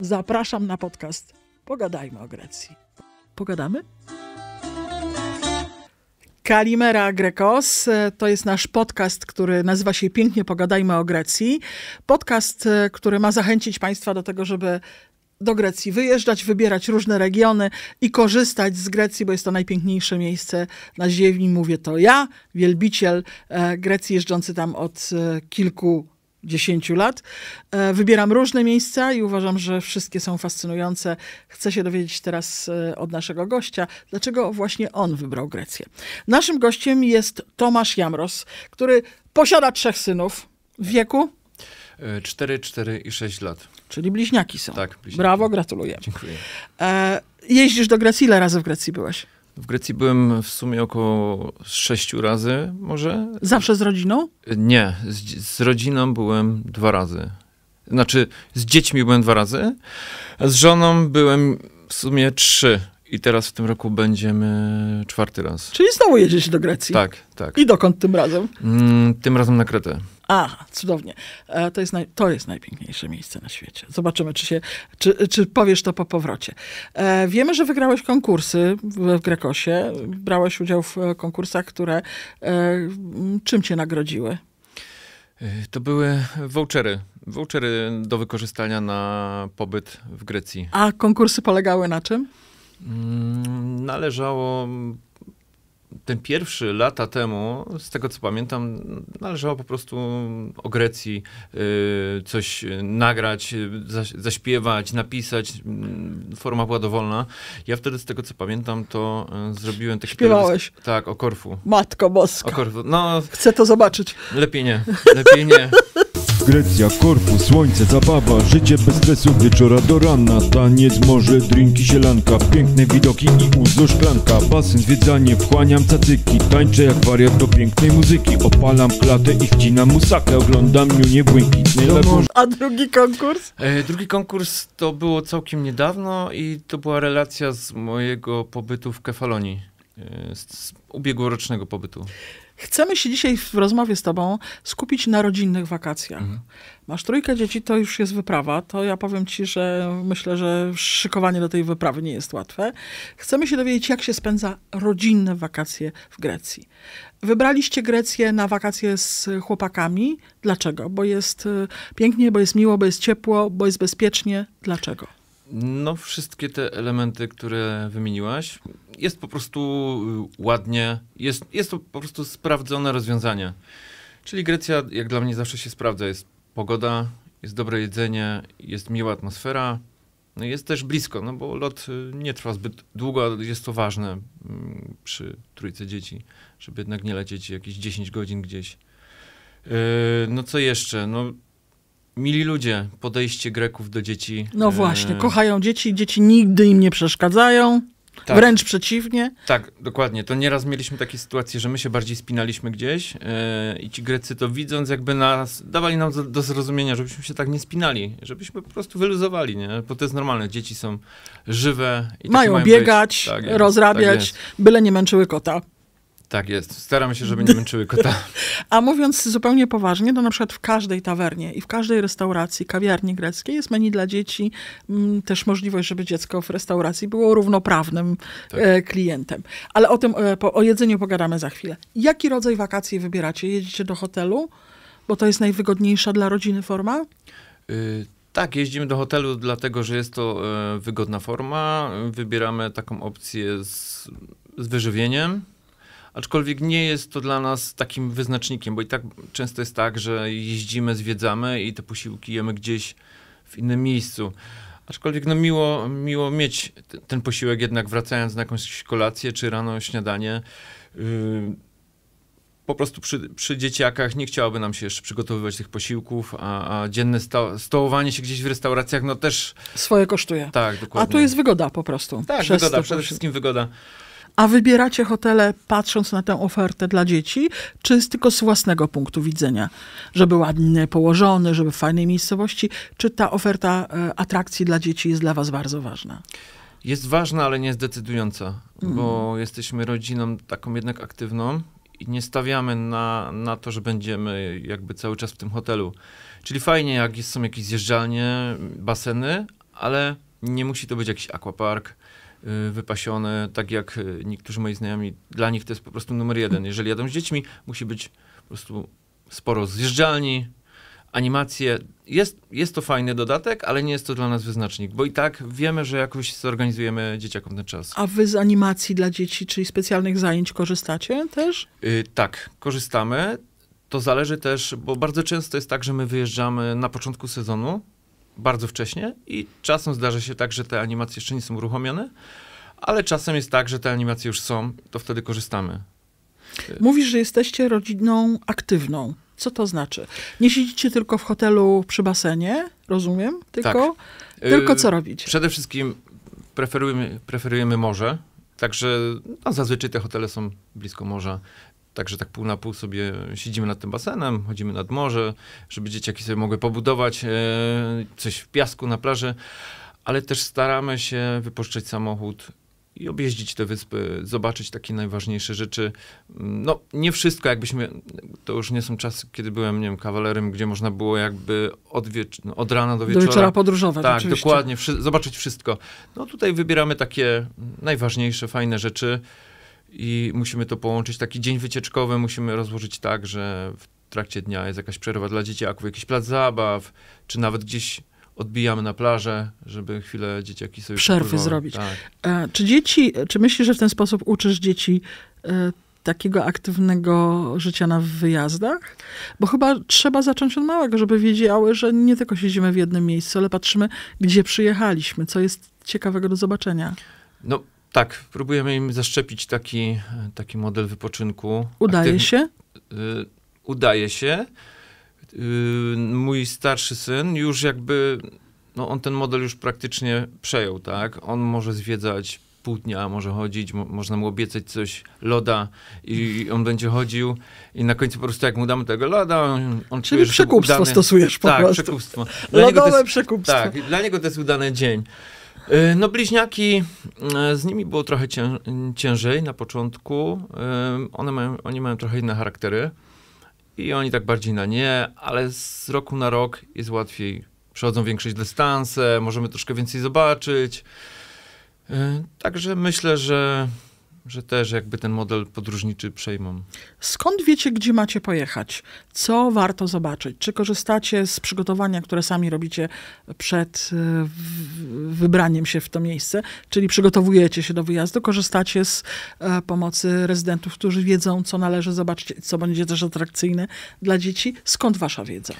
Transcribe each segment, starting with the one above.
Zapraszam na podcast. Pogadajmy o Grecji. Pogadamy? Kalimera Grekos e, to jest nasz podcast, który nazywa się Pięknie Pogadajmy o Grecji. Podcast, e, który ma zachęcić Państwa do tego, żeby do Grecji wyjeżdżać, wybierać różne regiony i korzystać z Grecji, bo jest to najpiękniejsze miejsce na ziemi. Mówię to ja, wielbiciel e, Grecji, jeżdżący tam od kilku 10 lat. E, wybieram różne miejsca i uważam, że wszystkie są fascynujące. Chcę się dowiedzieć teraz e, od naszego gościa, dlaczego właśnie on wybrał Grecję. Naszym gościem jest Tomasz Jamros, który posiada trzech synów w wieku 4, e, 4 i 6 lat. Czyli bliźniaki są. Tak, bliźniaki. Brawo, gratuluję. Dziękuję. Jeździsz do Grecji? Ile razy w Grecji byłeś? W Grecji byłem w sumie około sześciu razy może. Zawsze z rodziną? Nie, z, z rodziną byłem dwa razy. Znaczy, z dziećmi byłem dwa razy, a z żoną byłem w sumie trzy. I teraz w tym roku będziemy czwarty raz. Czyli znowu jedziecie do Grecji? Tak, tak. I dokąd tym razem? Mm, tym razem na Kretę. A, cudownie. E, to jest, naj, to jest najpiękniejsze miejsce na świecie. Zobaczymy, czy, się, czy, czy powiesz to po powrocie. E, wiemy, że wygrałeś konkursy w Grekosie. Brałeś udział w e, konkursach, które czym cię nagrodziły? To były vouchery. Vouchery do wykorzystania na pobyt w Grecji. A konkursy polegały na czym? Mm, należało ten pierwszy lata temu, z tego co pamiętam, należało po prostu o Grecji y, coś y, nagrać, y, zaśpiewać, napisać. Mm, forma była dowolna. Ja wtedy z tego co pamiętam, to zrobiłem taki Śpiewałeś? Teledysk, tak, o Korfu. Matko boska. O Korfu. No, Chcę to zobaczyć. Lepiej nie. Lepiej nie. Grecja, korpus, słońce, zabawa Życie bez stresu, wieczora do rana Taniec, morze, drinki, sielanka Piękne widoki i uzdo szklanka Basen, zwiedzanie, wchłaniam cacyki Tańczę jak wariat do pięknej muzyki Opalam klatę i wcinam musakę Oglądam niunie błękitnej laburze A drugi konkurs? E, drugi konkurs to było całkiem niedawno I to była relacja z mojego pobytu w Kefalonii e, z, z ubiegłorocznego pobytu. Chcemy się dzisiaj w rozmowie z Tobą skupić na rodzinnych wakacjach. Mhm. Masz trójkę dzieci, to już jest wyprawa. To ja powiem Ci, że myślę, że szykowanie do tej wyprawy nie jest łatwe. Chcemy się dowiedzieć, jak się spędza rodzinne wakacje w Grecji. Wybraliście Grecję na wakacje z chłopakami. Dlaczego? Bo jest y, pięknie, bo jest miło, bo jest ciepło, bo jest bezpiecznie. Dlaczego? No, wszystkie te elementy, które wymieniłaś, jest po prostu y, ładnie, jest, jest to po prostu sprawdzone rozwiązanie. Czyli Grecja, jak dla mnie, zawsze się sprawdza. Jest pogoda, jest dobre jedzenie, jest miła atmosfera, no jest też blisko, no bo lot y, nie trwa zbyt długo, ale jest to ważne mm, przy trójce dzieci, żeby jednak nie lecieć jakieś 10 godzin gdzieś. Y, no co jeszcze? No Mili ludzie, podejście Greków do dzieci. No e, właśnie, kochają dzieci, dzieci nigdy im nie przeszkadzają. Tak. Wręcz przeciwnie. Tak, dokładnie. To nieraz mieliśmy takie sytuacje, że my się bardziej spinaliśmy gdzieś yy, i ci Grecy to widząc, jakby nas dawali nam do, do, zrozumienia, żebyśmy się tak nie spinali, żebyśmy po prostu wyluzowali, nie? Bo to jest normalne. Dzieci są żywe i mają, tak mają biegać, tak jest, rozrabiać, tak byle nie męczyły kota. Tak jest. Staramy się, żeby nie męczyły kota. A mówiąc zupełnie poważnie, to na przykład w każdej tawernie i w każdej restauracji, kawiarni greckiej jest menu dla dzieci. Mm, też możliwość, żeby dziecko w restauracji było równoprawnym tak. E, klientem. Ale o tym, e, o jedzeniu pogadamy za chwilę. Jaki rodzaj wakacji wybieracie? Jedziecie do hotelu, bo to jest najwygodniejsza dla rodziny forma? Y tak, jeździmy do hotelu, dlatego że jest to e, wygodna forma. Wybieramy taką opcję z, z wyżywieniem aczkolwiek nie jest to dla nas takim wyznacznikiem, bo i tak często jest tak, że jeździmy, zwiedzamy i te posiłki jemy gdzieś w innym miejscu. Aczkolwiek no miło, miło mieć ten posiłek jednak wracając na jakąś kolację czy rano śniadanie. Yy, po prostu przy, przy, dzieciakach nie chciałoby nam się jeszcze przygotowywać tych posiłków, a, a dzienne sto, stołowanie się gdzieś w restauracjach no też... Swoje kosztuje. Tak, dokładnie. A tu jest wygoda po prostu. Tak, wygoda, przede wszystkim wygoda a wybieracie hotele patrząc na tę ofertę dla dzieci, czy tylko z własnego punktu widzenia, żeby ładnie położony, żeby w fajnej miejscowości, czy ta oferta e, atrakcji dla dzieci jest dla was bardzo ważna? Jest ważna, ale nie zdecydująca, mm. bo jesteśmy rodziną taką jednak aktywną i nie stawiamy na, na to, że będziemy jakby cały czas w tym hotelu. Czyli fajnie, jak są jakieś zjeżdżalnie, baseny, ale nie musi to być jakiś aquapark, Y, wypasione, tak jak y, niektórzy moi znajomi, dla nich to jest po prostu numer jeden. Jeżeli jadą z dziećmi, musi być po prostu sporo zjeżdżalni, animacje. Jest, jest to fajny dodatek, ale nie jest to dla nas wyznacznik, bo i tak wiemy, że jakoś zorganizujemy dzieciakom ten czas. A wy z animacji dla dzieci, czyli specjalnych zajęć korzystacie też? Yy, tak, korzystamy. To zależy też, bo bardzo często jest tak, że my wyjeżdżamy na początku sezonu, bardzo wcześnie i czasem zdarza się tak, że te animacje jeszcze nie są uruchomione, ale czasem jest tak, że te animacje już są, to wtedy korzystamy. Mówisz, że jesteście rodziną aktywną. Co to znaczy? Nie siedzicie tylko w hotelu przy basenie, rozumiem? Tylko, tak. tylko y, co robić? Przede wszystkim preferujemy, preferujemy morze. Także no, zazwyczaj te hotele są blisko morza. Także tak pół na pół sobie siedzimy nad tym basenem, chodzimy nad morze, żeby dzieciaki sobie mogły pobudować e, coś w piasku na plaży, ale też staramy się wypuszczać samochód i objeździć te wyspy, zobaczyć takie najważniejsze rzeczy. No, nie wszystko, jakbyśmy, to już nie są czasy, kiedy byłem, nie wiem, kawalerem, gdzie można było jakby od, wiecz- no, od rana do wieczora. Do wieczora podróżować, Tak, oczywiście. dokładnie, wszy- zobaczyć wszystko. No, tutaj wybieramy takie najważniejsze, fajne rzeczy i musimy to połączyć. Taki dzień wycieczkowy musimy rozłożyć tak, że w trakcie dnia jest jakaś przerwa dla dzieciaków, jakiś plac zabaw, czy nawet gdzieś odbijamy na plażę, żeby chwilę dzieciaki sobie... Przerwy zrobić. Tak. A, e, czy dzieci, czy myślisz, że w ten sposób uczysz dzieci y, takiego aktywnego życia na wyjazdach? Bo chyba trzeba zacząć od małego, żeby wiedziały, że nie tylko siedzimy w jednym miejscu, ale patrzymy, gdzie przyjechaliśmy, co jest ciekawego do zobaczenia. No, tak, próbujemy im zaszczepić taki, taki model wypoczynku. Udaje Aktyw... się? Y, udaje się. Y, mój starszy syn już jakby, no on ten model już praktycznie przejął, tak? On może zwiedzać pół dnia może chodzić, mo można mu obiecać coś, loda i, i on będzie chodził i na końcu po prostu jak mu damy tego loda, on, on Czyli czuje, przekupstwo stosujesz po tak, prostu. Tak, przekupstwo. Dla Lodowe jest, przekupstwo. Tak, dla niego to jest udany dzień. E, no bliźniaki, e, z nimi było trochę ciężej na początku. E, one mają, oni mają trochę inne charaktery i oni tak bardziej na nie, ale z roku na rok jest łatwiej. Przechodzą większe dystanse, możemy troszkę więcej zobaczyć. Także myślę, że że też jakby ten model podróżniczy przejmą. Skąd wiecie, gdzie macie pojechać? Co warto zobaczyć? Czy korzystacie z przygotowania, które sami robicie przed e, wybraniem się w to miejsce? Czyli przygotowujecie się do wyjazdu, korzystacie z e, pomocy rezydentów, którzy wiedzą, co należy zobaczyć, co będzie też atrakcyjne dla dzieci? Skąd wasza wiedza?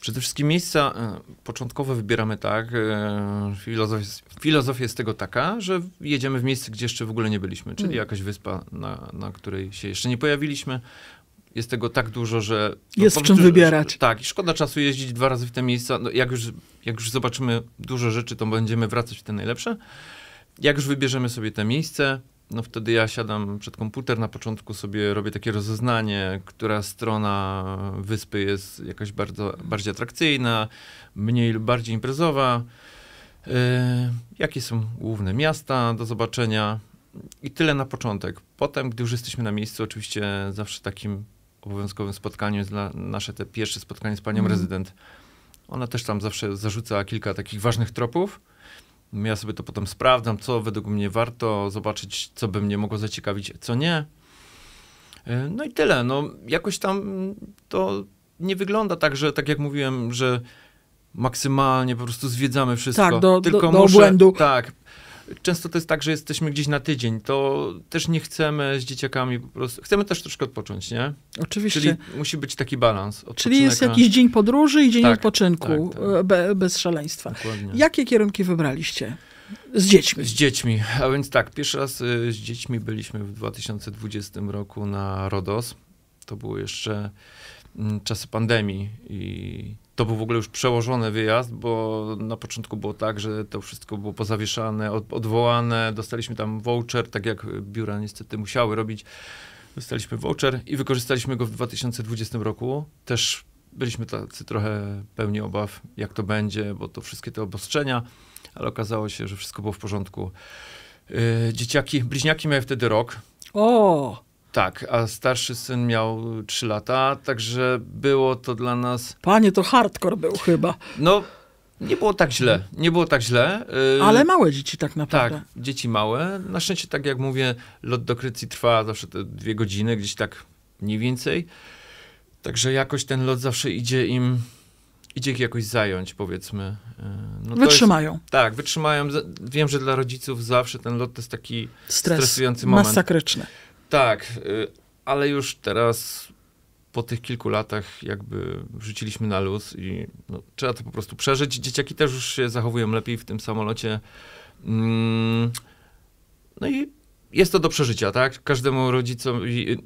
Przede wszystkim miejsca e, początkowe wybieramy tak, e, filozofia, filozofia jest tego taka, że jedziemy w miejsce, gdzie jeszcze w ogóle nie byliśmy, czyli mm. jakaś wyspa, na, na której się jeszcze nie pojawiliśmy, jest tego tak dużo, że. No, jest czym wybierać. Że, tak, i szkoda czasu jeździć dwa razy w te miejsca. No, jak, już, jak już zobaczymy dużo rzeczy, to będziemy wracać w te najlepsze. Jak już wybierzemy sobie te miejsce, no wtedy ja siadam przed komputer, na początku sobie robię takie rozeznanie, która strona wyspy jest jakaś bardzo, bardziej atrakcyjna, mniej lub bardziej imprezowa, e, jakie są główne miasta do zobaczenia i tyle na początek. Potem, gdy już jesteśmy na miejscu, oczywiście zawsze takim obowiązkowym spotkaniem jest dla nasze te pierwsze spotkanie z panią mm. rezydent. Ona też tam zawsze zarzuca kilka takich ważnych tropów, ja sobie to potem sprawdzam, co według mnie warto zobaczyć, co by mnie mogło zaciekawić, co nie. E, no i tyle. No, jakoś tam to nie wygląda tak, że tak jak mówiłem, że maksymalnie po prostu zwiedzamy wszystko. Tak, do, Tylko do, do muszę, obłędu. Tak często to jest tak, że jesteśmy gdzieś na tydzień, to też nie chcemy z dzieciakami po prostu, chcemy też troszkę odpocząć, nie? Oczywiście. Czyli musi być taki balans. Czyli jest jakiś dzień podróży i dzień tak, odpoczynku, tak, tak. E, bez szaleństwa. Dokładnie. Jakie kierunki wybraliście? Z dziećmi. Z dziećmi. A więc tak, pierwszy raz e, z dziećmi byliśmy w 2020 roku na RODOS. To było jeszcze mm, czasy pandemii i to był w ogóle już przełożony wyjazd, bo na początku było tak, że to wszystko było pozawieszane, od, odwołane. Dostaliśmy tam voucher, tak jak biura niestety musiały robić. Dostaliśmy voucher i wykorzystaliśmy go w 2020 roku. Też byliśmy tacy trochę pełni obaw, jak to będzie, bo to wszystkie te obostrzenia, ale okazało się, że wszystko było w porządku. Yy, dzieciaki, bliźniaki miały wtedy rok. O! Tak, a starszy syn miał 3 lata, także było to dla nas. Panie, to hardcore był chyba. No, nie było tak źle, nie było tak źle. Y, Ale małe dzieci tak, tak naprawdę. Tak, dzieci małe. Na szczęście, tak jak mówię, lot do Krycji trwa zawsze te dwie godziny, gdzieś tak mniej więcej. Także jakoś ten lot zawsze idzie im, idzie ich jakoś zająć, powiedzmy. Y, no wytrzymają. Jest, tak, wytrzymają. Wiem, że dla rodziców zawsze ten lot to jest taki Stres, stresujący moment. Masakryczny. Tak, y, ale już teraz po tych kilku latach jakby wrzuciliśmy na luz i no, trzeba to po prostu przeżyć. Dzieciaki też już się zachowują lepiej w tym samolocie. Mm, no i jest to do przeżycia, tak? Każdemu rodzicom,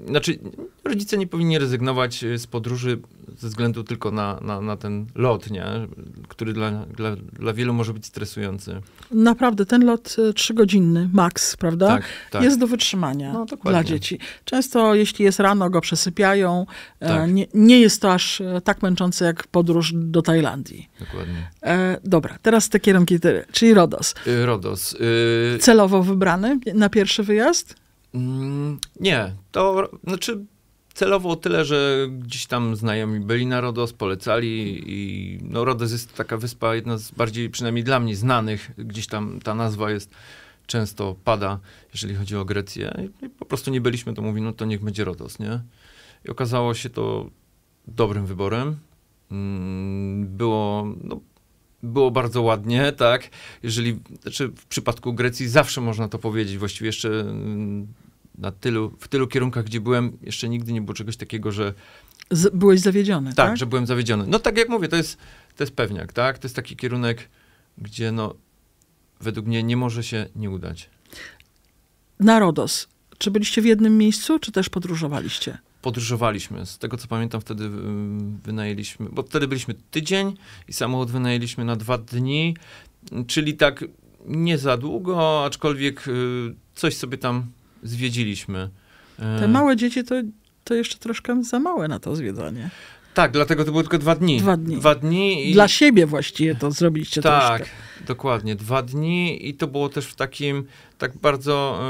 znaczy rodzice nie powinni rezygnować y, z podróży ze względu tylko na, na, na ten lot, nie? który dla, dla, dla wielu może być stresujący. Naprawdę, ten lot e, trzygodzinny, maks, prawda? Tak, tak. Jest do wytrzymania no, dla dzieci. Często, jeśli jest rano, go przesypiają. E, tak. Nie, nie, jest to aż e, tak męczące, jak podróż do Tajlandii. Dokładnie. E, dobra, teraz te kierunki, czyli RODOS. Y, RODOS. Y... Celowo wybrany na pierwszy wyjazd? Mm, nie, to znaczy celowo o tyle, że gdzieś tam znajomi byli na Rodos, polecali i no Rodos jest taka wyspa, jedna z bardziej, przynajmniej dla mnie, znanych. Gdzieś tam ta nazwa jest, często pada, jeżeli chodzi o Grecję. I po prostu nie byliśmy, to mówi, no to niech będzie Rodos, nie? I okazało się to dobrym wyborem. Mm, było, no, było bardzo ładnie, tak? Jeżeli, znaczy w przypadku Grecji zawsze można to powiedzieć, właściwie jeszcze mm, na tylu, w tylu kierunkach, gdzie byłem, jeszcze nigdy nie było czegoś takiego, że... Z, byłeś zawiedziony, tak, tak? że byłem zawiedziony. No tak jak mówię, to jest, to jest pewniak, tak? To jest taki kierunek, gdzie no, według mnie nie może się nie udać. Narodos. Czy byliście w jednym miejscu, czy też podróżowaliście? Podróżowaliśmy. Z tego co pamiętam, wtedy y, wynajęliśmy, bo wtedy byliśmy tydzień i samochód wynajęliśmy na dwa dni, czyli tak nie za długo, aczkolwiek y, coś sobie tam zwiedziliśmy. Te e, małe dzieci to, to jeszcze troszkę za małe na to zwiedzanie. Tak, dlatego to było tylko dwa dni. Dwa dni. Dwa dni i... Dla siebie właściwie to zrobiliście tak, troszkę. Tak, dokładnie. Dwa dni i to było też w takim, tak bardzo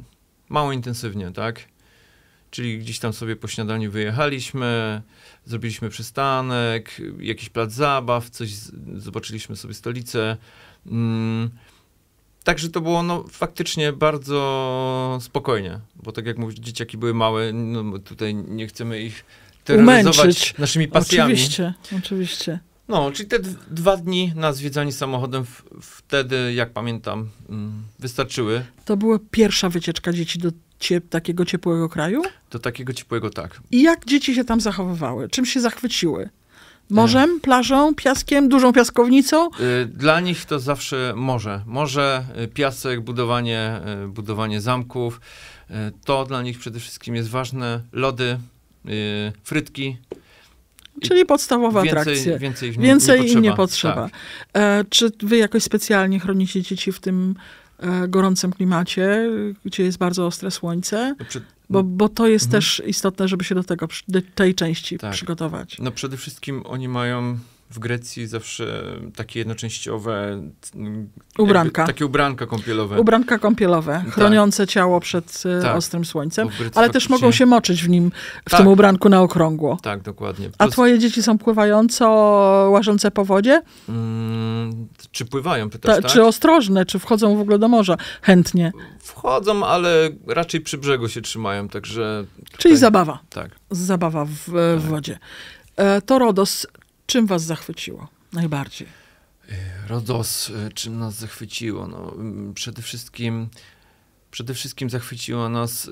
y, mało intensywnie, tak? Czyli gdzieś tam sobie po śniadaniu wyjechaliśmy, zrobiliśmy przystanek, jakiś plac zabaw, coś, z, zobaczyliśmy sobie stolicę. y, Także to było no, faktycznie bardzo spokojnie, bo tak jak mówisz, dzieciaki były małe, no, tutaj nie chcemy ich terroryzować naszymi pasjami. Oczywiście, oczywiście. No, czyli te dwa dni na zwiedzanie samochodem wtedy, jak pamiętam, mm, wystarczyły. To była pierwsza wycieczka dzieci do ciep takiego ciepłego kraju? Do takiego ciepłego, tak. I jak dzieci się tam zachowywały? Czym się zachwyciły? Morzem, plażą, piaskiem, dużą piaskownicą? Y, dla nich to zawsze morze. Morze, y, piasek, budowanie, y, budowanie zamków. To dla nich przede wszystkim jest ważne. Lody, frytki. Czyli podstawowa więcej, Więcej, nie, więcej nie im nie potrzeba. Tak. E, czy wy jakoś specjalnie chronicie dzieci w tym e, gorącym klimacie, gdzie jest bardzo ostre słońce? Przed bo, mm. bo to jest mhm. też istotne, żeby się do tego, do tej części tak. przygotować. No przede wszystkim oni mają w Grecji zawsze takie jednoczęściowe ubranka. Jakby, takie ubranka kąpielowe. Ubranka kąpielowe, tak. chroniące tak. ciało przed e, tak. ostrym słońcem, ale faktycznie... też mogą się moczyć w nim, w tak. tym ubranku na okrągło. Tak, dokładnie. Plus... A twoje dzieci są pływająco, łażące po wodzie? Hmm, czy pływają, pytasz, Ta, tak? Czy ostrożne, czy wchodzą w ogóle do morza chętnie? Wchodzą, ale raczej przy brzegu się trzymają, także... Tutaj... Czyli zabawa. Tak. Zabawa w, w e, tak. wodzie. E, to Rodos. Czym was zachwyciło najbardziej? RODOS, e, czym nas zachwyciło? No, mm, przede wszystkim Przede wszystkim zachwyciła nas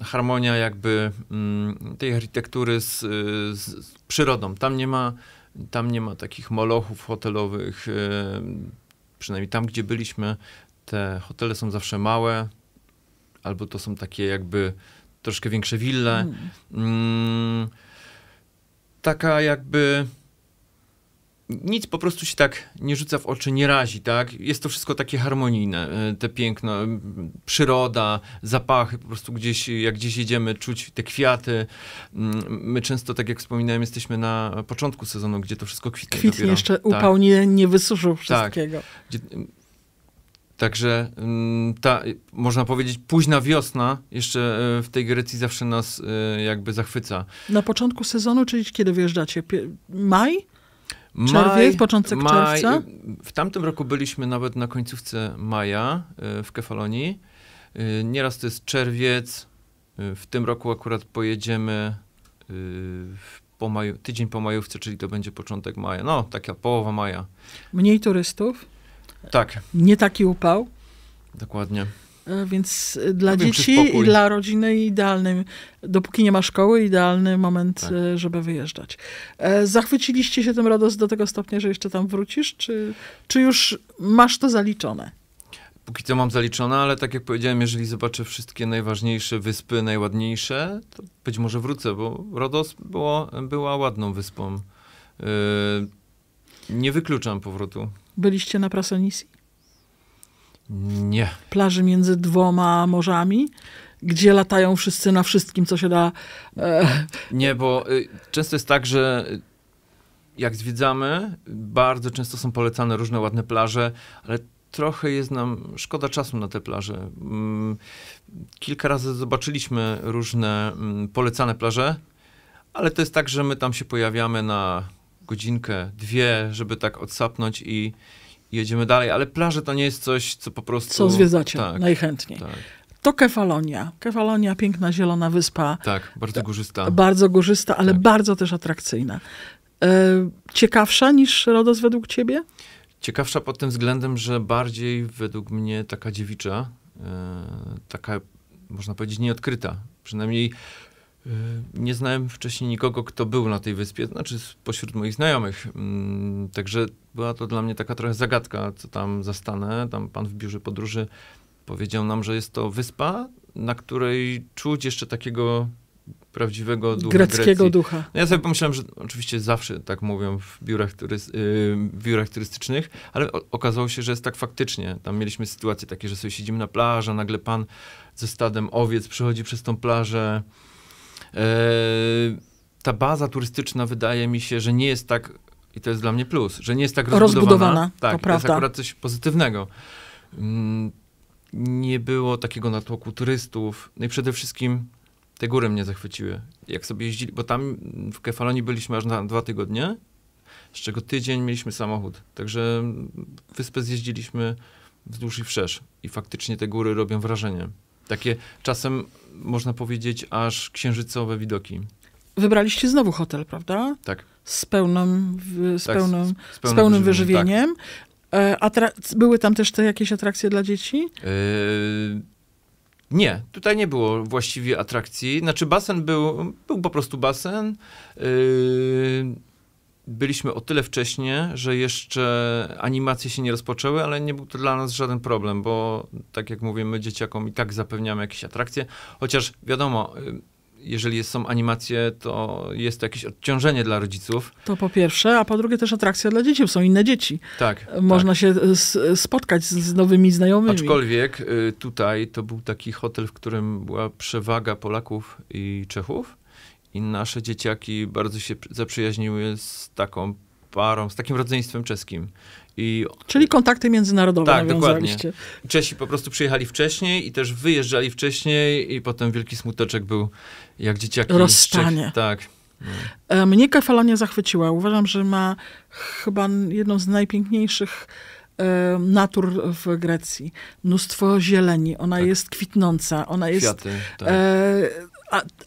e, harmonia jakby mm, tej architektury e, z, z, przyrodą. Tam nie ma, tam nie ma takich molochów hotelowych, przynajmniej tam, gdzie byliśmy, te hotele są zawsze małe, albo to są takie jakby troszkę większe wille. Mm. Taka jakby nic po prostu się tak nie rzuca w oczy, nie razi, tak? Jest to wszystko takie harmonijne, e, te piękno, przyroda, zapachy, po prostu gdzieś, jak gdzieś jedziemy, czuć te kwiaty. My często, tak jak wspominałem, jesteśmy na początku sezonu, gdzie to wszystko kwitnie Kwitnie, dopiero. jeszcze tak. upał nie, nie wysuszył tak. wszystkiego. Tak. Gdzie, Także ta, można powiedzieć, późna wiosna jeszcze e, w tej Grecji zawsze nas e, jakby zachwyca. Na początku sezonu, czyli kiedy wjeżdżacie? Maj? Czerwiec, maj, początek maj, czerwca? W tamtym roku byliśmy nawet na końcówce maja e, w Kefalonii. E, nieraz to jest czerwiec. E, w tym roku akurat pojedziemy po maju, tydzień po majówce, czyli to będzie początek maja. No, taka połowa maja. Mniej turystów? Tak. Nie taki upał? Dokładnie. E, więc e, dla dzieci wiem, i dla rodziny idealny, dopóki nie ma szkoły, idealny moment, tak. E, żeby wyjeżdżać. Zachwyciliście się tym Rodos do tego stopnia, że jeszcze tam wrócisz, czy, czy już masz to zaliczone? Póki co mam zaliczone, ale tak jak powiedziałem, jeżeli zobaczę wszystkie najważniejsze wyspy, najładniejsze, to być może wrócę, bo Rodos było, była ładną wyspą. Yy, nie wykluczam powrotu. Byliście na Prasonisji? Nie. Plaży między dwoma morzami, gdzie latają wszyscy na wszystkim, co się da. E, Nie, bo y, często jest tak, że y, jak zwiedzamy, bardzo często są polecane różne ładne plaże, ale trochę jest nam szkoda czasu na te plaże. Mm, kilka razy zobaczyliśmy różne mm, polecane plaże, ale to jest tak, że my tam się pojawiamy na godzinkę, dwie, żeby tak odsapnąć i jedziemy dalej, ale plaże to nie jest coś, co po prostu... Co zwiedzacie tak, najchętniej. Tak. To Kefalonia. Kefalonia, piękna zielona wyspa. Tak, bardzo górzysta. Bardzo górzysta, ale tak. bardzo też atrakcyjna. E, ciekawsza niż Rodos według ciebie? Ciekawsza pod tym względem, że bardziej według mnie taka dziewicza, e, taka można powiedzieć nieodkryta. Przynajmniej Y, nie znałem wcześniej nikogo, kto był na tej wyspie, znaczy spośród moich znajomych. Mm, także była to dla mnie taka trochę zagadka, co tam zastanę. Tam pan w biurze podróży powiedział nam, że jest to wyspa, na której czuć jeszcze takiego prawdziwego ducha. Greckiego Grecji. ducha. No ja sobie pomyślałem, że oczywiście zawsze tak mówią w biurach, y, biurach turystycznych, ale okazało się, że jest tak faktycznie. Tam mieliśmy sytuacje takie, że sobie siedzimy na plaży, nagle pan ze stadem owiec przechodzi przez tą plażę. E, ta baza turystyczna wydaje mi się, że nie jest tak, i to jest dla mnie plus, że nie jest tak rozbudowana. rozbudowana tak, to, to jest akurat coś pozytywnego. Mm, nie było takiego natłoku turystów. No i przede wszystkim te góry mnie zachwyciły. Jak sobie jeździli, bo tam w Kefalonii byliśmy aż na dwa tygodnie, z czego tydzień mieliśmy samochód. Także wyspę zjeździliśmy wzdłuż i wszerz. I faktycznie te góry robią wrażenie. Takie czasem można powiedzieć aż księżycowe widoki. Wybraliście znowu hotel, prawda? Tak. Z pełnym, z tak, pełnym, z, pełnym, z pełnym wyżywieniem. Tak. były tam też te jakieś atrakcje dla dzieci? E, nie, tutaj nie było właściwie atrakcji. Znaczy basen był, był po prostu basen. E, byliśmy o tyle wcześnie, że jeszcze animacje się nie rozpoczęły, ale nie był to dla nas żaden problem, bo tak jak mówię, my dzieciakom i tak zapewniamy jakieś atrakcje, chociaż wiadomo, y, jeżeli są animacje, to jest to jakieś odciążenie dla rodziców. To po pierwsze, a po drugie też atrakcja dla dzieci, są inne dzieci. Tak. Można tak. się y, spotkać z nowymi znajomymi. Aczkolwiek y, tutaj to był taki hotel, w którym była przewaga Polaków i Czechów i nasze dzieciaki bardzo się zaprzyjaźniły z taką parą, z takim rodzeństwem czeskim. I... Czyli kontakty międzynarodowe Tak, dokładnie. Czesi po prostu przyjechali wcześniej i też wyjeżdżali wcześniej i potem wielki smuteczek był, jak dzieciaki... Rozstanie. Czech, tak. No. Mnie Kefalonia zachwyciła. Uważam, że ma chyba jedną z najpiękniejszych e, natur w Grecji. Mnóstwo zieleni, ona tak. jest kwitnąca, ona Kwiaty, jest... Tak. E,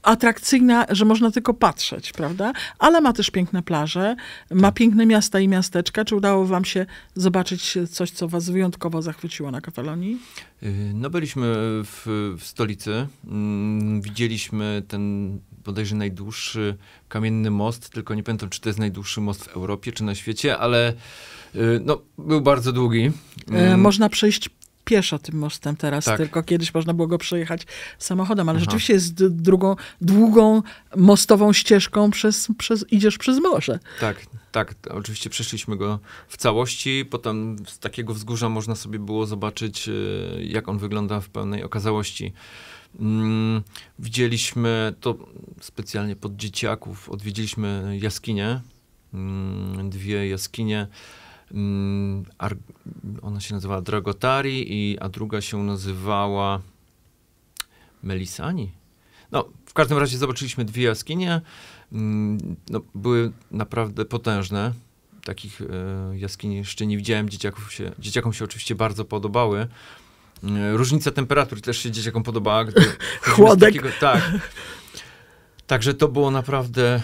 atrakcyjna, że można tylko patrzeć, prawda? Ale ma też piękne plaże, ma tak. piękne miasta i miasteczka. Czy udało wam się zobaczyć coś, co was wyjątkowo zachwyciło na Katalonii? Y, no byliśmy w, w stolicy, mm, widzieliśmy ten bodajże najdłuższy kamienny most, tylko nie pamiętam, czy to jest najdłuższy most w Europie, czy na świecie, ale y, no, był bardzo długi. E, mm. Można przejść pieszo tym mostem teraz, tak. tylko kiedyś można było go przejechać samochodem, ale Aha. rzeczywiście jest drugą, długą mostową ścieżką, przez, przez, idziesz przez morze. Tak, tak, oczywiście przeszliśmy go w całości. Potem z takiego wzgórza można sobie było zobaczyć, e, jak on wygląda w pełnej okazałości. Mm, widzieliśmy to specjalnie pod dzieciaków, odwiedziliśmy jaskinie, mm, dwie jaskinie. Mm, ona się nazywała Dragotari, i, a druga się nazywała Melisani. No, w każdym razie zobaczyliśmy dwie jaskinie. Mm, no, były naprawdę potężne. Takich e, jaskini jeszcze nie widziałem. Dzieciaków się, dzieciakom się oczywiście bardzo podobały. E, różnica temperatur też się dzieciakom podobała. Chłodek. Takiego, tak. Także to było naprawdę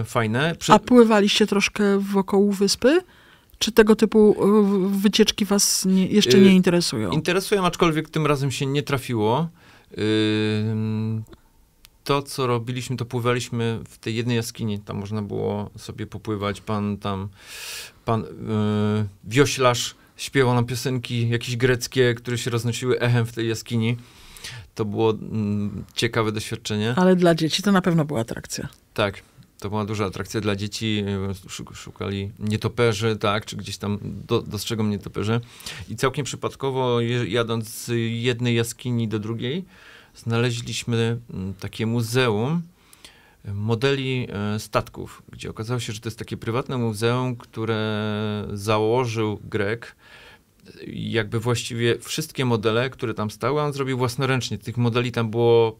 e, fajne. A pływaliście troszkę wokół wyspy? Czy tego typu e, wycieczki Was nie, jeszcze nie y, interesują? Interesują, aczkolwiek tym razem się nie trafiło. To, co robiliśmy, to pływaliśmy w tej jednej jaskini. Tam można było sobie popływać. Pan tam, pan yy, wioślarz śpiewał nam piosenki jakieś greckie, które się roznosiły echem w tej jaskini. To było mm, ciekawe doświadczenie. Ale dla dzieci to na pewno była atrakcja. Tak to była duża atrakcja dla dzieci. E, szukali nietoperzy, tak, czy gdzieś tam do, dostrzegą nietoperze. I całkiem przypadkowo, jadąc z jednej jaskini do drugiej, znaleźliśmy mm, takie muzeum e, modeli e, statków, gdzie okazało się, że to jest takie prywatne muzeum, które założył Grek. Jakby właściwie wszystkie modele, które tam stały, on zrobił własnoręcznie. Tych modeli tam było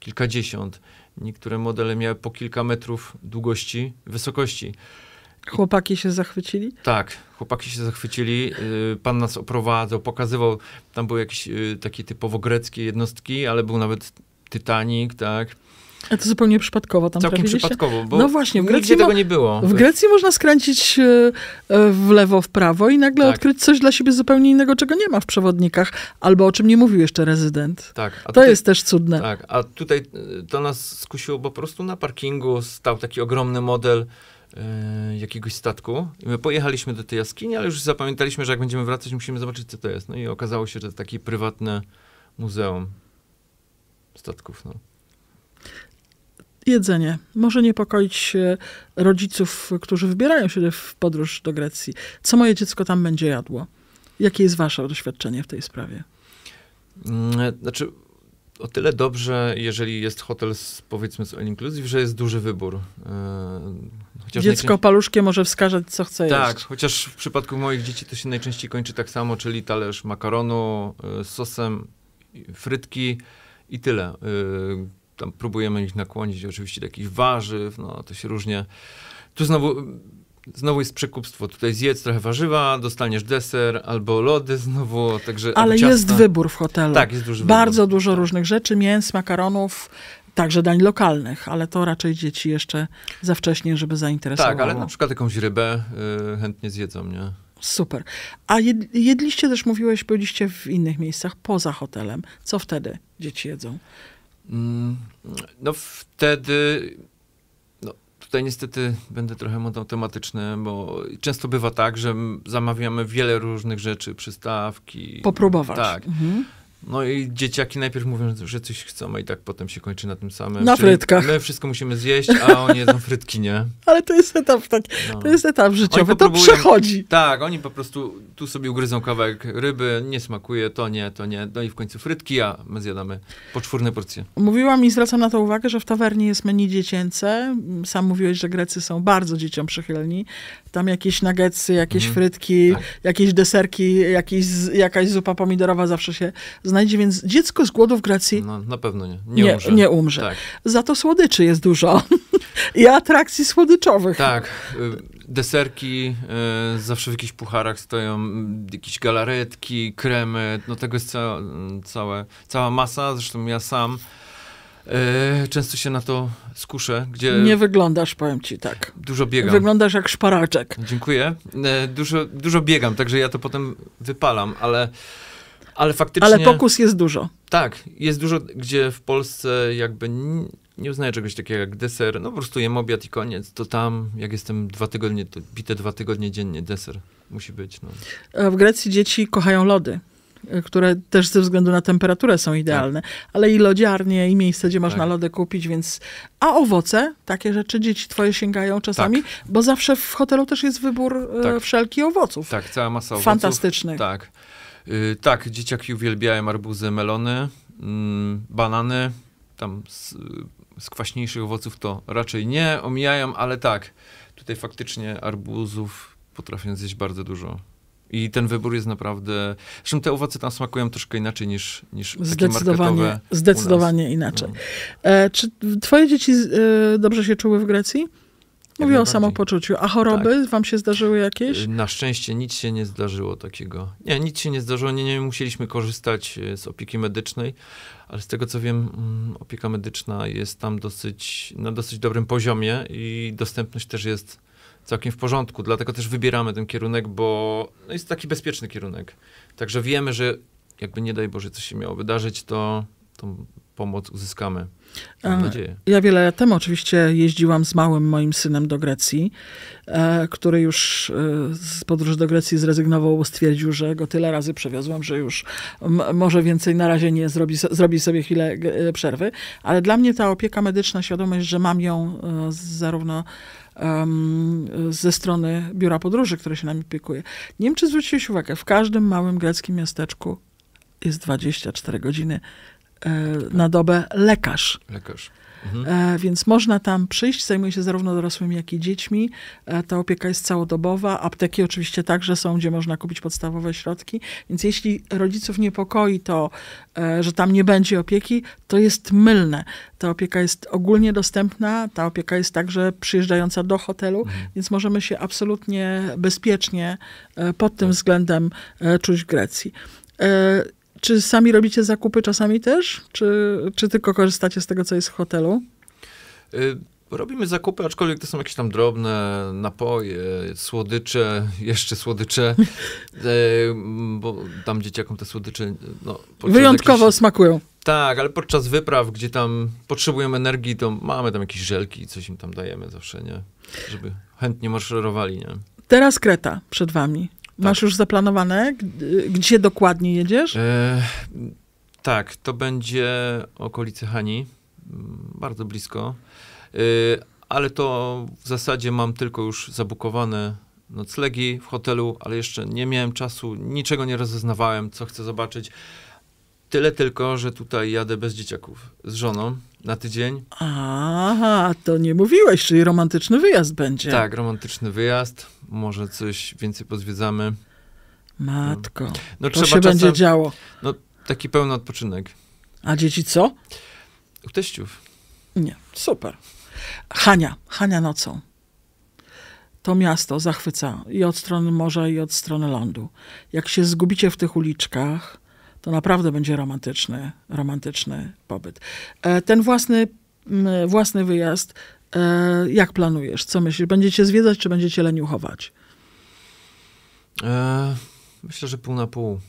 kilkadziesiąt Niektóre modele miały po kilka metrów długości, wysokości. Chłopaki się zachwycili? Tak, chłopaki się zachwycili. Y, pan nas oprowadzał, pokazywał. Tam były jakieś y, takie typowo greckie jednostki, ale był nawet Titanic, tak. A to zupełnie przypadkowo tam Całkiem przypadkowo, bo no właśnie, w Grecji tego nie było. W Grecji można skręcić e, e, w lewo, w prawo i nagle tak. odkryć coś dla siebie zupełnie innego, czego nie ma w przewodnikach, albo o czym nie mówił jeszcze rezydent. Tak. to tutaj, jest też cudne. Tak, a tutaj e, to nas skusiło, bo po prostu na parkingu stał taki ogromny model jakiegoś statku. I my pojechaliśmy do tej jaskini, ale już zapamiętaliśmy, że jak będziemy wracać, musimy zobaczyć, co to jest. No i okazało się, że to takie prywatne muzeum statków. No. Jedzenie może niepokoić rodziców, którzy wybierają się w podróż do Grecji. Co moje dziecko tam będzie jadło? Jakie jest wasze doświadczenie w tej sprawie? Mm, znaczy, o tyle dobrze, jeżeli jest hotel z, powiedzmy z all inclusive, że jest duży wybór. E, chociaż Dziecko najczęściej... może wskazać, co chce jeść. Tak, chociaż w przypadku moich dzieci to się najczęściej kończy tak samo, czyli talerz makaronu e, z sosem, frytki i tyle. E, tam próbujemy ich nakłonić oczywiście do jakichś warzyw, no to się różnie. Tu znowu, znowu jest przekupstwo. Tutaj zjedz trochę warzywa, dostaniesz deser albo lody znowu, także... Ale jest wybór w hotelu. Tak, jest duży Bardzo wybór. dużo tak. różnych rzeczy, mięs, makaronów, także dań lokalnych, ale to raczej dzieci jeszcze za wcześnie, żeby zainteresowało. Tak, ale na przykład jakąś rybę yy, chętnie zjedzą, nie? Super. A jed, jedliście też, mówiłeś, byliście w innych miejscach poza hotelem. Co wtedy dzieci jedzą? Mm, no wtedy no tutaj niestety będę trochę monotematyczny, bo często bywa tak, że zamawiamy wiele różnych rzeczy, przystawki. Popróbować. Tak. Mhm. No i dzieciaki najpierw mówią, że coś chcą, a i tak potem się kończy na tym samym. Na frytkach. My wszystko musimy zjeść, a oni jedzą frytki, nie? Ale to jest etap, tak, no. to jest etap życiowy, to przechodzi. Tak, oni po prostu tu sobie ugryzą kawałek ryby, nie smakuje, to nie, to nie, no i w końcu frytki, a my zjadamy poczwórne porcje. Mówiłam i zwracam na to uwagę, że w tawernie jest menu dziecięce. Sam mówiłeś, że Grecy są bardzo dzieciom przychylni tam jakieś nagetsy, jakieś mhm. frytki, tak. jakieś deserki, jakieś, jakaś zupa pomidorowa zawsze się znajdzie, więc dziecko z głodu w Grecji... No, na pewno nie, nie, nie umrze. Nie umrze. Tak. Za to słodyczy jest dużo i atrakcji słodyczowych. Tak, y, deserki y, zawsze w jakichś pucharach stoją, y, jakieś galaretki, kremy, no tego jest całe, cała masa, zresztą ja sam E, często się na to skuszę, gdzie... Nie wyglądasz, powiem ci tak. Dużo biegam. Wyglądasz jak szparaczek. Dziękuję. E, dużo, dużo biegam, także ja to potem wypalam, ale... Ale faktycznie... Ale pokus jest dużo. Tak, jest dużo, gdzie w Polsce jakby nie uznaję czegoś takiego jak deser. No po prostu jem obiad i koniec. To tam, jak jestem dwa tygodnie, to bite dwa tygodnie dziennie deser musi być. No. E, w Grecji dzieci kochają lody. Y, które też ze względu na temperaturę są idealne, tak. ale i lodziarnie, i miejsce, gdzie można tak. lody kupić, więc... A owoce, takie rzeczy dzieci twoje sięgają czasami, tak. bo zawsze w hotelu też jest wybór y, tak. wszelkich owoców. Tak, cała masa owoców. Fantastycznych. Tak. Yy, tak, dzieciaki uwielbiają arbuzy, melony, yy, banany, tam z, y, z kwaśniejszych owoców to raczej nie omijają, ale tak, tutaj faktycznie arbuzów potrafią zjeść bardzo dużo. I ten wybór jest naprawdę. Zresztą te owoce tam smakują troszkę inaczej niż, niż zdecydowanie, Zdecydowanie inaczej. No. E, czy twoje dzieci e, dobrze się czuły w Grecji? Mówią o samopoczuciu. A choroby tak. wam się zdarzyły jakieś? E, na szczęście nic się nie zdarzyło takiego. Nie, nic się nie zdarzyło. Nie, nie musieliśmy korzystać e, z opieki medycznej, ale z tego co wiem, mm, opieka medyczna jest tam dosyć, na dosyć dobrym poziomie i dostępność też jest całkiem w porządku. Dlatego też wybieramy ten kierunek, bo no jest to taki bezpieczny kierunek. Także wiemy, że jakby nie daj Boże, coś się miało wydarzyć, to tą pomoc uzyskamy. E, ja wiele lat temu oczywiście jeździłam z małym moim synem do Grecji, e, który już e, z podróży do Grecji zrezygnował, bo stwierdził, że go tyle razy przewiozłam, że już może więcej na razie nie zrobi, zrobi sobie chwilę przerwy. Ale dla mnie ta opieka medyczna, świadomość, że mam ją zarówno ze strony biura podróży, które się nami opiekuje. Nie wiem, czy zwróciłeś uwagę, w każdym małym greckim miasteczku jest 24 godziny E, na dobę lekarz. Lekarz. Mhm. Więc można tam przyjść, zajmuje się zarówno dorosłymi, jak i dziećmi. E, ta opieka jest całodobowa. Apteki oczywiście także są, gdzie można kupić podstawowe środki. Więc jeśli rodziców niepokoi to, że tam nie będzie opieki, to jest mylne. Ta opieka jest ogólnie dostępna, ta opieka jest także przyjeżdżająca do hotelu, mhm. więc możemy się absolutnie bezpiecznie pod tym względem czuć w Grecji. Czy sami robicie zakupy czasami też? Czy, czy tylko korzystacie z tego, co jest w hotelu? Y, robimy zakupy, aczkolwiek to są jakieś tam drobne napoje, słodycze, jeszcze słodycze, y, bo tam dzieciakom te słodycze... No, Wyjątkowo jakichś, smakują. Tak, ale podczas wypraw, gdzie tam potrzebujemy energii, to mamy tam jakieś żelki, coś im tam dajemy zawsze, nie? Żeby chętnie maszerowali, nie? Teraz Kreta przed wami. Masz tak. już zaplanowane, gdzie dokładnie jedziesz? E, tak, to będzie okolice Hani, mm, bardzo blisko, e, ale to w zasadzie mam tylko już zabukowane noclegi w hotelu, ale jeszcze nie miałem czasu, niczego nie rozeznawałem, co chcę zobaczyć. Tyle tylko, że tutaj jadę bez dzieciaków, z żoną na tydzień. Aha, to nie mówiłeś, czyli romantyczny wyjazd będzie. Tak, romantyczny wyjazd. Może coś więcej pozwiedzamy. Matko, no, no to się czasem, będzie działo. No, taki pełny odpoczynek. A dzieci co? U teściów. Nie, super. Hania, Hania nocą. To miasto zachwyca i od strony morza, i od strony lądu. Jak się zgubicie w tych uliczkach, to naprawdę będzie romantyczny, romantyczny pobyt. E, ten własny, własny wyjazd, e, jak planujesz? Co myślisz? Będziecie zwiedzać, czy będziecie leniuchować? E, myślę, że pół na pół.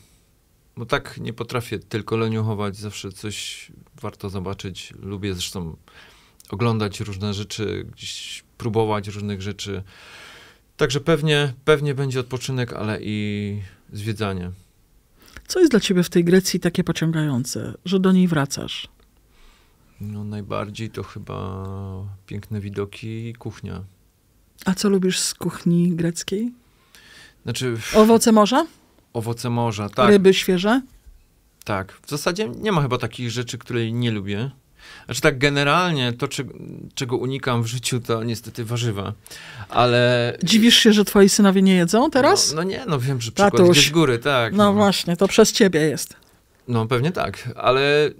Bo tak nie potrafię tylko leniuchować. Zawsze coś warto zobaczyć. Lubię zresztą oglądać różne rzeczy, gdzieś próbować różnych rzeczy. Także pewnie, pewnie będzie odpoczynek, ale i zwiedzanie. Co jest dla ciebie w tej Grecji takie pociągające, że do niej wracasz? No najbardziej to chyba piękne widoki i kuchnia. A co lubisz z kuchni greckiej? Znaczy... Owoce morza? Owoce morza, tak. Ryby świeże? Tak. W zasadzie nie ma chyba takich rzeczy, której nie lubię. Znaczy tak generalnie to, czego unikam w życiu, to niestety warzywa, ale... Dziwisz się, że twoi synowie nie jedzą teraz? No, no nie, no wiem, że przykład gdzieś z góry, tak. No, no właśnie, to przez ciebie jest. No pewnie tak, ale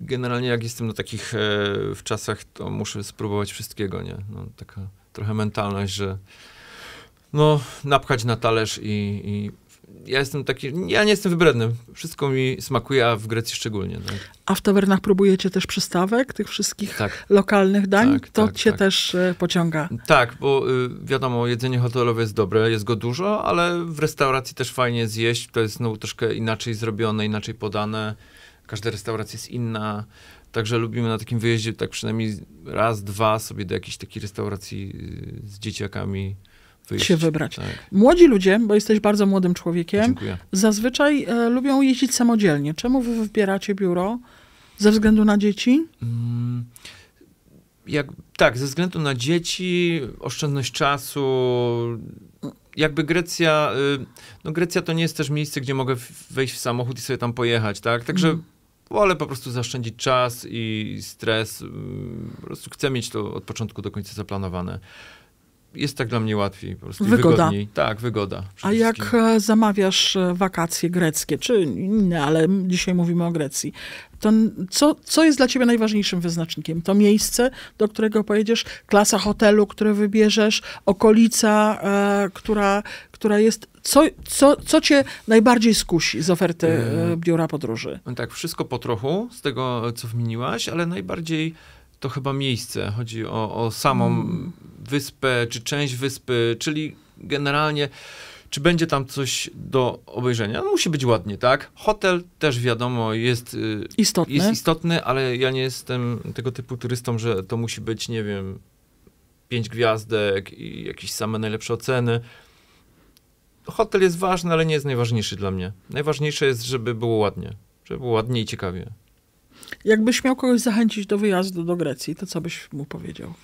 generalnie jak jestem na takich e, w czasach, to muszę spróbować wszystkiego, nie? No, taka trochę mentalność, że no, napchać na talerz i, i ja jestem taki, ja nie jestem wybredny. Wszystko mi smakuje, a w Grecji szczególnie. Tak? A w tawernach próbujecie też przystawek tych wszystkich tak. lokalnych dań? Tak, to tak, cię tak. też e, pociąga. Tak, bo y, wiadomo, jedzenie hotelowe jest dobre, jest go dużo, ale w restauracji też fajnie zjeść. To jest no, troszkę inaczej zrobione, inaczej podane. Każda restauracja jest inna. Także lubimy na takim wyjeździe, tak przynajmniej raz, dwa sobie do jakiejś takiej restauracji y, z dzieciakami wyjść. Się wybrać. Tak. Młodzi ludzie, bo jesteś bardzo młodym człowiekiem, Dziękuję. zazwyczaj e, lubią jeździć samodzielnie. Czemu wy wybieracie biuro? Ze względu na dzieci? Mm, jak, tak, ze względu na dzieci, oszczędność czasu. Jakby Grecja, y, no Grecja to nie jest też miejsce, gdzie mogę wejść w samochód i sobie tam pojechać, tak? Także mm wolę po prostu zaszczędzić czas i stres. Y, po prostu chcę mieć to od początku do końca zaplanowane jest tak dla mnie łatwiej po prostu. Wygoda. Wygodniej. Tak, wygoda. A jak e, zamawiasz e, wakacje greckie, czy inne, ale dzisiaj mówimy o Grecji, to co, co jest dla ciebie najważniejszym wyznacznikiem? To miejsce, do którego pojedziesz, klasa hotelu, które wybierzesz, okolica, e, która, która jest... Co, co, co cię najbardziej skusi z oferty e, mm. biura podróży? Tak, wszystko po trochu z tego, co wymieniłaś, ale najbardziej to chyba miejsce. Chodzi o, o samą mm. wyspę, czy część wyspy, czyli generalnie czy będzie tam coś do obejrzenia. No, musi być ładnie, tak? Hotel też wiadomo jest y, istotny. jest istotny, ale ja nie jestem tego typu turystą, że to musi być, nie wiem, pięć gwiazdek i jakieś same najlepsze oceny. Hotel jest ważny, ale nie jest najważniejszy dla mnie. Najważniejsze jest, żeby było ładnie. Żeby było ładnie i ciekawie. Jakbyś miał kogoś zachęcić do wyjazdu do Grecji, to co byś mu powiedział?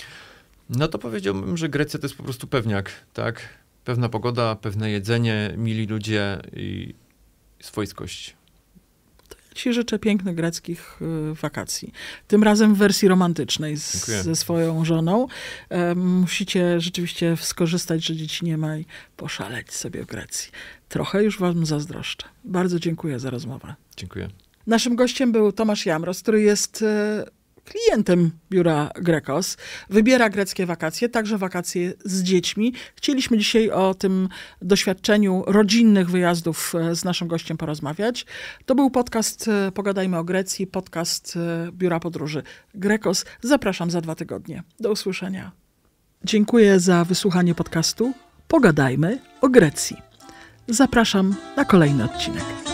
No to powiedziałbym, że Grecja to jest po prostu pewniak, tak? Pewna pogoda, pewne jedzenie, mili ludzie i swojskość. To ja ci życzę pięknych greckich y, wakacji. Tym razem w wersji romantycznej z, ze swoją żoną. E, musicie rzeczywiście skorzystać, że dzieci nie ma i poszaleć sobie w Grecji. Trochę już wam zazdroszczę. Bardzo dziękuję za rozmowę. Dziękuję. Naszym gościem był Tomasz Jamros, który jest e, klientem biura Grekos. Wybiera greckie wakacje, także wakacje z dziećmi. Chcieliśmy dzisiaj o tym doświadczeniu rodzinnych wyjazdów e, z naszym gościem porozmawiać. To był podcast e, Pogadajmy o Grecji, podcast Biura Podróży Grekos. Zapraszam za dwa tygodnie. Do usłyszenia. Dziękuję za wysłuchanie podcastu. Pogadajmy o Grecji. Zapraszam na kolejny odcinek.